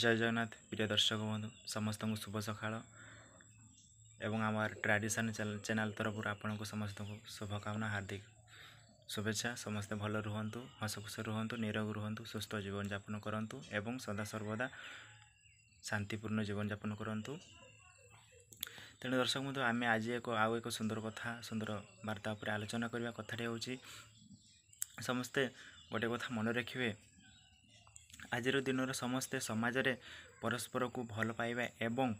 ଜୟ ଜଗନ୍ନାଥ ପ୍ରିୟ ଦର୍ଶକ ବନ୍ଧୁ ସମସ୍ତଙ୍କୁ ଶୁଭ ସକାଳ ଏବଂ ଆମର ଟ୍ରାଡ଼ିସନ ଚ୍ୟାନେଲ ତରଫରୁ ଆପଣଙ୍କୁ ସମସ୍ତଙ୍କୁ ଶୁଭକାମନା ହାର୍ଦ୍ଦିକ ଶୁଭେଚ୍ଛା ସମସ୍ତେ ଭଲ ରୁହନ୍ତୁ ହସଖୁସ ରୁହନ୍ତୁ ନିରୋଗ ରୁହନ୍ତୁ ସୁସ୍ଥ ଜୀବନଯାପନ କରନ୍ତୁ ଏବଂ ସଦାସର୍ବଦା ଶାନ୍ତିପୂର୍ଣ୍ଣ ଜୀବନଯାପନ କରନ୍ତୁ ତେଣୁ ଦର୍ଶକ ବନ୍ଧୁ ଆମେ ଆଜି ଏକ ଆଉ ଏକ ସୁନ୍ଦର କଥା ସୁନ୍ଦର ବାର୍ତ୍ତା ଉପରେ ଆଲୋଚନା କରିବା କଥାଟି ହେଉଛି ସମସ୍ତେ ଗୋଟିଏ କଥା ମନେ ରଖିବେ ଆଜିର ଦିନରେ ସମସ୍ତେ ସମାଜରେ ପରସ୍ପରକୁ ଭଲ ପାଇବା ଏବଂ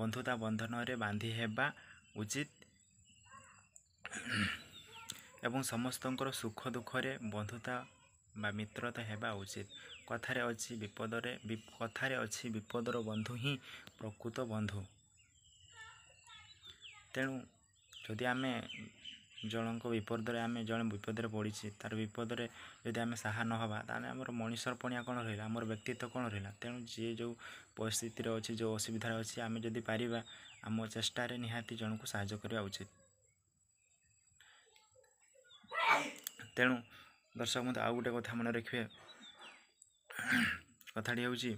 ବନ୍ଧୁତା ବନ୍ଧନରେ ବାନ୍ଧି ହେବା ଉଚିତ ଏବଂ ସମସ୍ତଙ୍କର ସୁଖ ଦୁଃଖରେ ବନ୍ଧୁତା ବା ମିତ୍ରତା ହେବା ଉଚିତ କଥାରେ ଅଛି ବିପଦରେ କଥାରେ ଅଛି ବିପଦର ବନ୍ଧୁ ହିଁ ପ୍ରକୃତ ବନ୍ଧୁ ତେଣୁ ଯଦି ଆମେ ଜଣଙ୍କ ବିପଦରେ ଆମେ ଜଣେ ବିପଦରେ ପଡ଼ିଛି ତାର ବିପଦରେ ଯଦି ଆମେ ସାହା ନ ହେବା ତାହେଲେ ଆମର ମଣିଷର ପଣିଆ କ'ଣ ରହିଲା ଆମର ବ୍ୟକ୍ତିତ୍ୱ କ'ଣ ରହିଲା ତେଣୁ ଯିଏ ଯେଉଁ ପରିସ୍ଥିତିରେ ଅଛି ଯେଉଁ ଅସୁବିଧାରେ ଅଛି ଆମେ ଯଦି ପାରିବା ଆମ ଚେଷ୍ଟାରେ ନିହାତି ଜଣଙ୍କୁ ସାହାଯ୍ୟ କରିବା ଉଚିତ ତେଣୁ ଦର୍ଶକ ମୋତେ ଆଉ ଗୋଟେ କଥା ମନେ ରଖିବେ କଥାଟି ହେଉଛି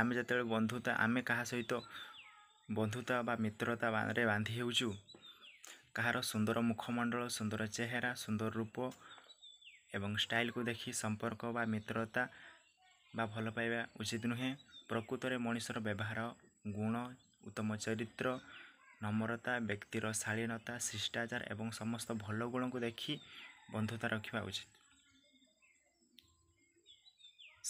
ଆମେ ଯେତେବେଳେ ବନ୍ଧୁତା ଆମେ କାହା ସହିତ ବନ୍ଧୁତା ବା ମିତ୍ରତାରେ ବାନ୍ଧି ହେଉଛୁ କାହାର ସୁନ୍ଦର ମୁଖମଣ୍ଡଳ ସୁନ୍ଦର ଚେହେରା ସୁନ୍ଦର ରୂପ ଏବଂ ଷ୍ଟାଇଲକୁ ଦେଖି ସମ୍ପର୍କ ବା ମିତ୍ରତା ବା ଭଲ ପାଇବା ଉଚିତ ନୁହେଁ ପ୍ରକୃତରେ ମଣିଷର ବ୍ୟବହାର ଗୁଣ ଉତ୍ତମ ଚରିତ୍ର ନମ୍ରତା ବ୍ୟକ୍ତିର ଶାଳୀନତା ଶିଷ୍ଟାଚାର ଏବଂ ସମସ୍ତ ଭଲ ଗୁଣକୁ ଦେଖି ବନ୍ଧୁତା ରଖିବା ଉଚିତ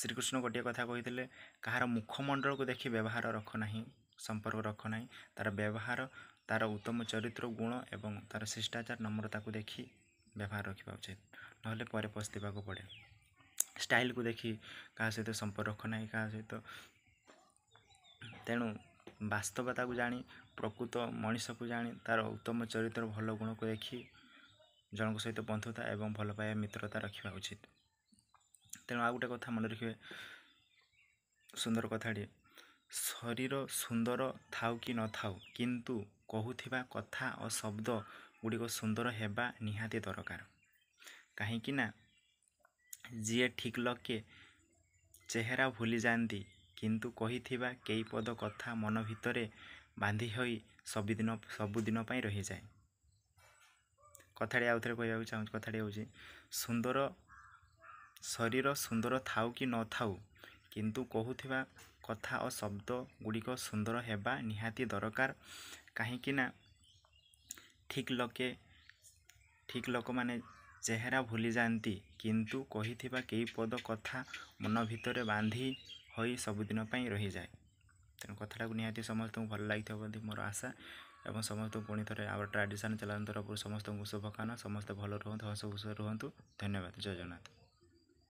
ଶ୍ରୀକୃଷ୍ଣ ଗୋଟିଏ କଥା କହିଥିଲେ କାହାର ମୁଖମଣ୍ଡଳକୁ ଦେଖି ବ୍ୟବହାର ରଖ ନାହିଁ ସମ୍ପର୍କ ରଖ ନାହିଁ ତା'ର ବ୍ୟବହାର ତା'ର ଉତ୍ତମ ଚରିତ୍ର ଗୁଣ ଏବଂ ତା'ର ଶିଷ୍ଟାଚାର ନମ୍ରତାକୁ ଦେଖି ବ୍ୟବହାର ରଖିବା ଉଚିତ ନହେଲେ ପରେ ପଶିବାକୁ ପଡ଼େ ଷ୍ଟାଇଲକୁ ଦେଖି କାହା ସହିତ ସମ୍ପର୍କ ରଖ ନାହିଁ କାହା ସହିତ ତେଣୁ ବାସ୍ତବତାକୁ ଜାଣି ପ୍ରକୃତ ମଣିଷକୁ ଜାଣି ତା'ର ଉତ୍ତମ ଚରିତ୍ର ଭଲ ଗୁଣକୁ ଦେଖି ଜଣଙ୍କ ସହିତ ବନ୍ଧୁତା ଏବଂ ଭଲ ପାଇବା ମିତ୍ରତା ରଖିବା ଉଚିତ ତେଣୁ ଆଉ ଗୋଟେ କଥା ମନେ ରଖିବେ ସୁନ୍ଦର କଥାଟିଏ ଶରୀର ସୁନ୍ଦର ଥାଉ କି ନଥାଉ କିନ୍ତୁ କହୁଥିବା କଥା ଓ ଶବ୍ଦ ଗୁଡ଼ିକ ସୁନ୍ଦର ହେବା ନିହାତି ଦରକାର କାହିଁକିନା ଯିଏ ଠିକ୍ ଲୋକେ ଚେହେରା ଭୁଲିଯାଆନ୍ତି କିନ୍ତୁ କହିଥିବା କେଇ ପଦ କଥା ମନ ଭିତରେ ବାନ୍ଧି ହୋଇ ସବୁଦିନ ସବୁଦିନ ପାଇଁ ରହିଯାଏ କଥାଟି ଆଉ ଥରେ କହିବାକୁ ଚାହୁଁଛି କଥାଟି ହେଉଛି ସୁନ୍ଦର ଶରୀର ସୁନ୍ଦର ଥାଉ କି ନଥାଉ କିନ୍ତୁ କହୁଥିବା କଥା ଓ ଶବ୍ଦ ଗୁଡ଼ିକ ସୁନ୍ଦର ହେବା ନିହାତି ଦରକାର କାହିଁକିନା ଠିକ୍ ଲୋକେ ଠିକ୍ ଲୋକମାନେ ଚେହେରା ଭୁଲି ଯାଆନ୍ତି କିନ୍ତୁ କହିଥିବା କେହି ପଦ କଥା ମନ ଭିତରେ ବାନ୍ଧି ହୋଇ ସବୁଦିନ ପାଇଁ ରହିଯାଏ ତେଣୁ କଥାଟାକୁ ନିହାତି ସମସ୍ତଙ୍କୁ ଭଲ ଲାଗିଥିବ ବୋଲି ମୋର ଆଶା ଏବଂ ସମସ୍ତଙ୍କୁ ପୁଣି ଥରେ ଆମର ଟ୍ରାଡ଼ିସନ୍ ଚଲାନ୍ତ ତରଫରୁ ସମସ୍ତଙ୍କୁ ଶୁଭକାମନା ସମସ୍ତେ ଭଲ ରୁହନ୍ତୁ ହସ ଖୁସିରେ ରୁହନ୍ତୁ ଧନ୍ୟବାଦ ଜୟ ଜଗନ୍ନାଥ